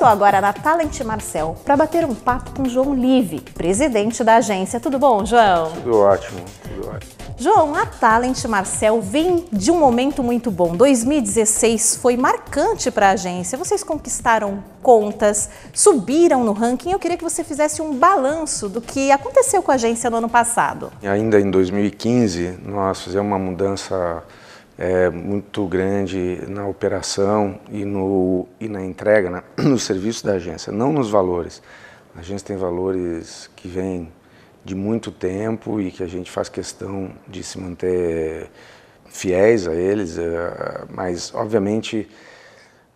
estou agora na Talent Marcel para bater um papo com João Live, presidente da agência. Tudo bom, João? Tudo ótimo, tudo ótimo. João, a Talent Marcel vem de um momento muito bom. 2016 foi marcante para a agência. Vocês conquistaram contas, subiram no ranking. Eu queria que você fizesse um balanço do que aconteceu com a agência no ano passado. E ainda em 2015, nós fizemos uma mudança é, muito grande na operação e, no, e na entrega, na, no serviço da agência, não nos valores. A agência tem valores que vêm de muito tempo e que a gente faz questão de se manter fiéis a eles, eh, mas obviamente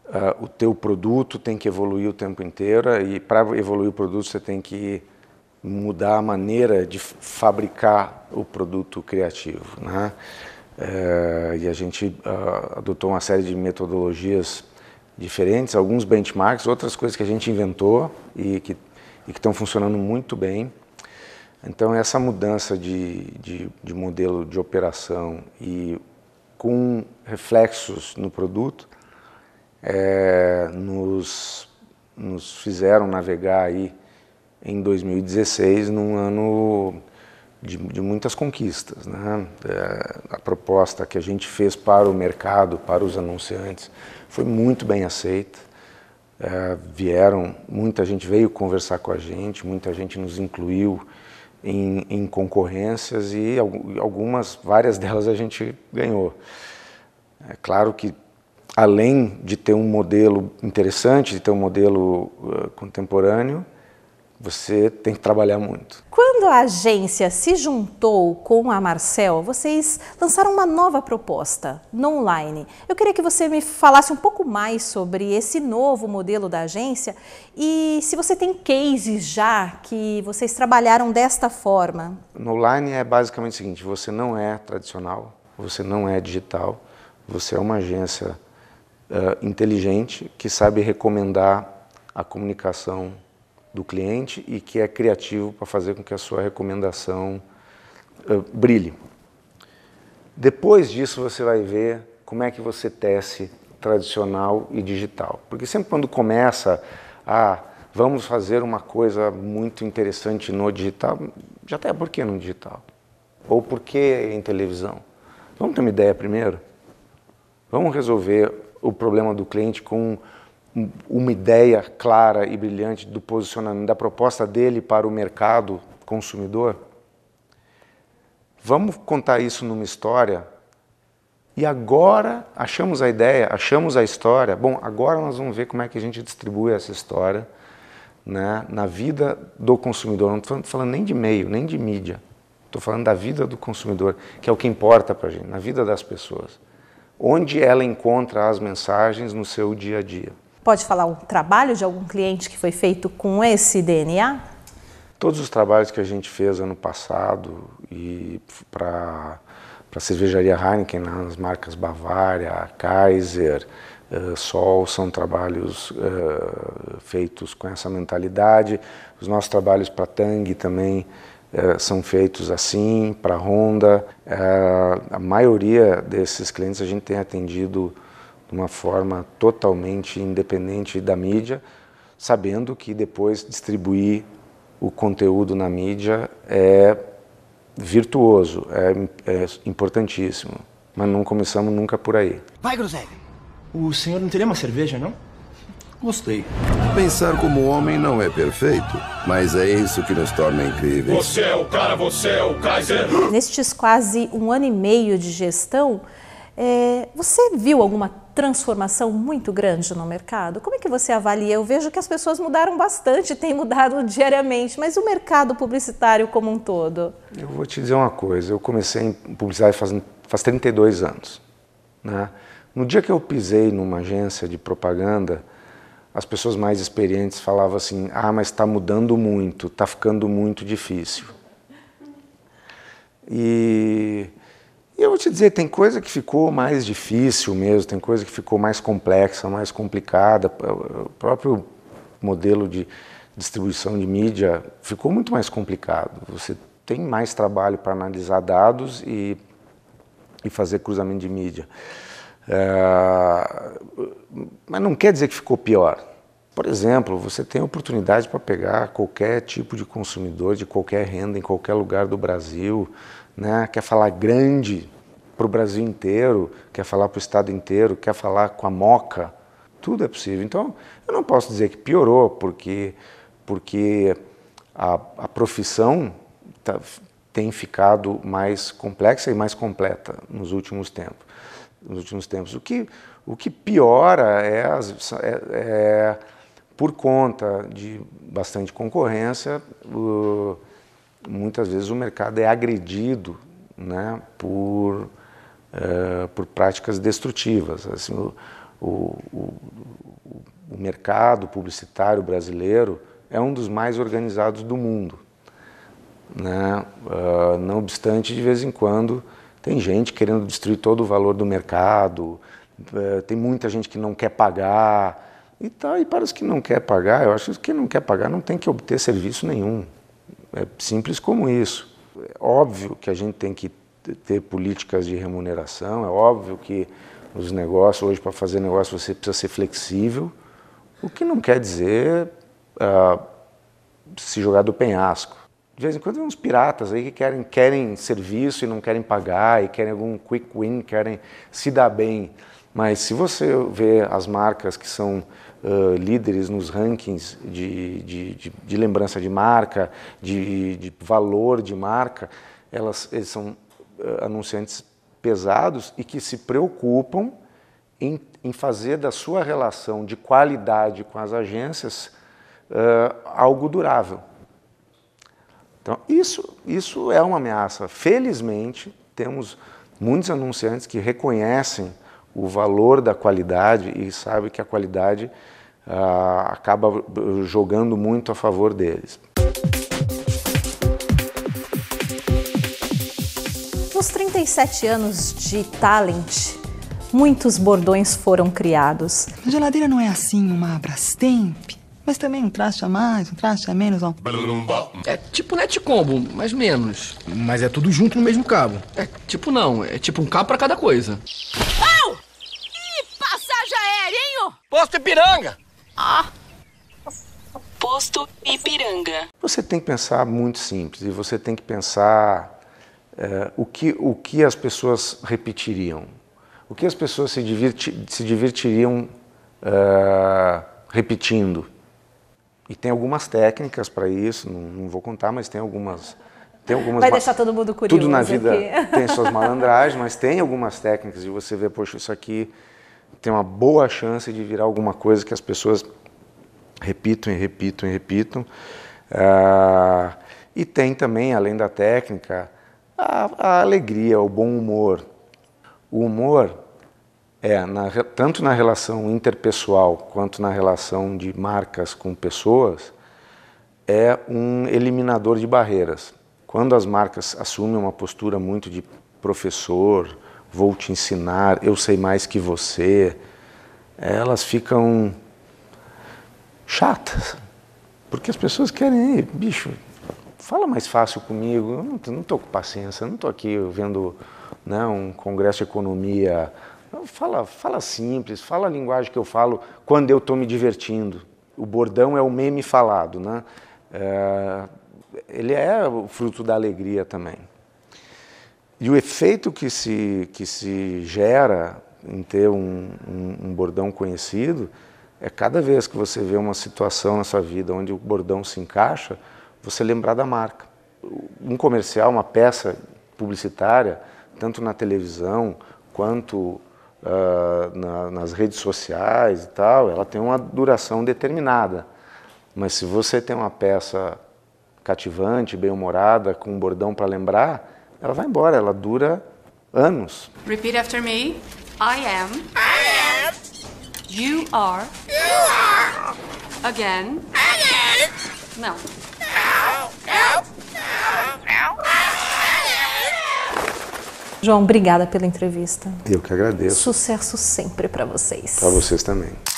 ah, o teu produto tem que evoluir o tempo inteiro e para evoluir o produto você tem que mudar a maneira de fabricar o produto criativo, né? É, e a gente uh, adotou uma série de metodologias diferentes, alguns benchmarks, outras coisas que a gente inventou e que estão funcionando muito bem. Então, essa mudança de, de, de, modelo de operação e com reflexos no produto é, nos, nos fizeram navegar aí em 2016 num ano de, de muitas conquistas. Né? É, a proposta que a gente fez para o mercado, para os anunciantes, foi muito bem aceita. É, vieram, muita gente veio conversar com a gente, muita gente nos incluiu em, em concorrências e algumas, várias delas a gente ganhou. É claro que além de ter um modelo interessante, de ter um modelo uh, contemporâneo, você tem que trabalhar muito. Quando quando a agência se juntou com a Marcel, vocês lançaram uma nova proposta no online. Eu queria que você me falasse um pouco mais sobre esse novo modelo da agência e se você tem cases já que vocês trabalharam desta forma. No online é basicamente o seguinte: você não é tradicional, você não é digital, você é uma agência uh, inteligente que sabe recomendar a comunicação do cliente e que é criativo para fazer com que a sua recomendação uh, brilhe. Depois disso você vai ver como é que você tece tradicional e digital. Porque sempre quando começa a ah, vamos fazer uma coisa muito interessante no digital, já até por que no digital? Ou por que em televisão? Vamos ter uma ideia primeiro? Vamos resolver o problema do cliente com uma ideia clara e brilhante do posicionamento, da proposta dele para o mercado consumidor? Vamos contar isso numa história e agora achamos a ideia, achamos a história. Bom, agora nós vamos ver como é que a gente distribui essa história né, na vida do consumidor. Não estou falando nem de meio, nem de mídia. Estou falando da vida do consumidor, que é o que importa para a gente, na vida das pessoas. Onde ela encontra as mensagens no seu dia a dia. Pode falar um trabalho de algum cliente que foi feito com esse DNA? Todos os trabalhos que a gente fez ano passado e para a cervejaria Heineken, nas marcas Bavária, Kaiser, Uh, Sol são trabalhos uh, feitos com essa mentalidade. Os nossos trabalhos para Tang também uh, são feitos assim, para Honda. a maioria desses clientes a gente tem atendido de uma forma totalmente independente da mídia, sabendo que depois distribuir o conteúdo na mídia é virtuoso, é, é importantíssimo. Mas não começamos nunca por aí. Vai, Groselha! O senhor não teria uma cerveja, não? Gostei. Pensar como homem não é perfeito, mas é isso que nos torna incríveis. Você é o cara, você é o Kaiser. Nestes quase um ano e meio de gestão, é, você viu alguma transformação muito grande no mercado? Como é que você avalia? Eu vejo que as pessoas mudaram bastante, têm mudado diariamente, mas o mercado publicitário como um todo? Eu vou te dizer uma coisa, eu comecei em publicidade faz, faz 32 anos. Né? No dia que eu pisei numa agência de propaganda, as pessoas mais experientes falavam assim, ah, mas está mudando muito, está ficando muito difícil. E e eu vou te dizer, tem coisa que ficou mais difícil mesmo, tem coisa que ficou mais complexa, mais complicada. O próprio modelo de distribuição de mídia ficou muito mais complicado. Você tem mais trabalho para analisar dados e, e fazer cruzamento de mídia. É, mas não quer dizer que ficou pior. Por exemplo, você tem oportunidade para pegar qualquer tipo de consumidor de qualquer renda em qualquer lugar do Brasil, né? quer falar grande para o Brasil inteiro, quer falar para o estado inteiro, quer falar com a moca, tudo é possível. Então, eu não posso dizer que piorou, porque, porque a, a profissão tá, tem ficado mais complexa e mais completa nos últimos tempos. Nos últimos tempos. O, que, o que piora é, as, é, é por conta de bastante concorrência, muitas vezes o mercado é agredido né, por, eh, por práticas destrutivas. Assim, o, o, o, o, mercado publicitário brasileiro é um dos mais organizados do mundo. Né? Ah, não obstante, de vez em quando tem gente querendo destruir todo o valor do mercado, eh, tem muita gente que não quer pagar e, tal e para os que não quer pagar, eu acho que quem não quer pagar não tem que obter serviço nenhum. É simples como isso. É óbvio que a gente tem que ter políticas de remuneração, é óbvio que os negócios, hoje para fazer negócio você precisa ser flexível, o que não quer dizer ah, se jogar do penhasco. De vez em quando tem uns piratas aí que querem, querem serviço e não querem pagar, e querem algum quick win, querem se dar bem. Mas se você vê as marcas que são uh, líderes nos rankings de, de, de, de lembrança de marca, de, valor de marca, elas eles são uh, anunciantes pesados e que se preocupam em, em, fazer da sua relação de qualidade com as agências uh, algo durável. Então, isso, isso é uma ameaça. Felizmente, temos muitos anunciantes que reconhecem o valor da qualidade e sabe que a qualidade ah, acaba ah, jogando muito a favor deles. Nos 37 anos de talent, muitos bordões foram criados. A geladeira não é assim uma Brastemp, mas também um traste a mais, um traste a menos. Ó. É tipo netcombo, mas menos. Mas é tudo junto no mesmo cabo. É tipo não, é tipo um cabo para cada coisa. Posto Ipiranga! Ah! Posto Ipiranga. Você tem que pensar muito simples e você tem que pensar é, o, que, o que as pessoas repetiriam. O que as pessoas se, diverti, se divertiriam é, repetindo. E tem algumas técnicas para isso, não, não, vou contar, mas tem algumas. Tem algumas Vai deixar todo mundo curioso. Tudo na vida aqui. tem suas malandragens, mas tem algumas técnicas e você vê, poxa, isso aqui tem uma boa chance de virar alguma coisa que as pessoas repitam e repitam e repitam. Ah, e tem também, além da técnica, a, a, alegria, o bom humor. O humor é, na, tanto na relação interpessoal quanto na relação de marcas com pessoas, é um eliminador de barreiras. Quando as marcas assumem uma postura muito de professor, vou te ensinar, eu sei mais que você, elas ficam chatas. Porque as pessoas querem, bicho, fala mais fácil comigo, eu não estou com paciência, não estou aqui vendo né, um congresso de economia. Fala, fala simples, fala a linguagem que eu falo quando eu estou me divertindo. O bordão é o meme falado, né? É, ele é o fruto da alegria também. E o efeito que se, que se gera em ter um, um, um bordão conhecido é cada vez que você vê uma situação na sua vida onde o bordão se encaixa, você lembrar da marca. Um comercial, uma peça publicitária, tanto na televisão quanto uh, na, nas redes sociais e tal, ela tem uma duração determinada. Mas se você tem uma peça cativante, bem-humorada, com um bordão para lembrar, ela vai embora, ela dura anos. Repeat after me. I am. I am. You are. You are. Again. Again. Não. João, obrigada pela entrevista. Eu que agradeço. Sucesso sempre para vocês. Para vocês também.